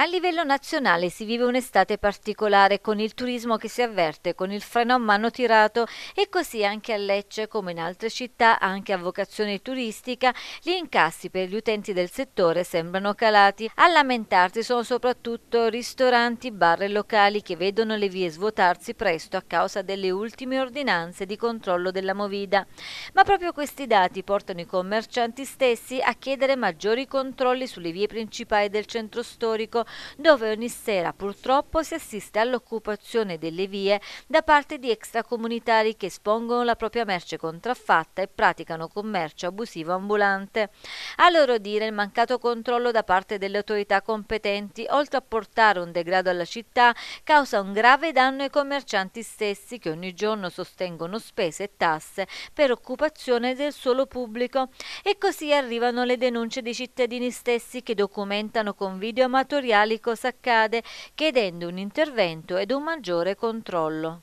A livello nazionale si vive un'estate particolare con il turismo che si avverte con il freno a mano tirato e così anche a Lecce come in altre città anche a vocazione turistica gli incassi per gli utenti del settore sembrano calati. A lamentarsi sono soprattutto ristoranti, bar e locali che vedono le vie svuotarsi presto a causa delle ultime ordinanze di controllo della movida. Ma proprio questi dati portano i commercianti stessi a chiedere maggiori controlli sulle vie principali del centro storico dove ogni sera purtroppo si assiste all'occupazione delle vie da parte di extracomunitari che espongono la propria merce contraffatta e praticano commercio abusivo ambulante. A loro dire il mancato controllo da parte delle autorità competenti, oltre a portare un degrado alla città, causa un grave danno ai commercianti stessi che ogni giorno sostengono spese e tasse per occupazione del suolo pubblico. E così arrivano le denunce dei cittadini stessi che documentano con video amatoriale Bialico Saccade chiedendo un intervento ed un maggiore controllo.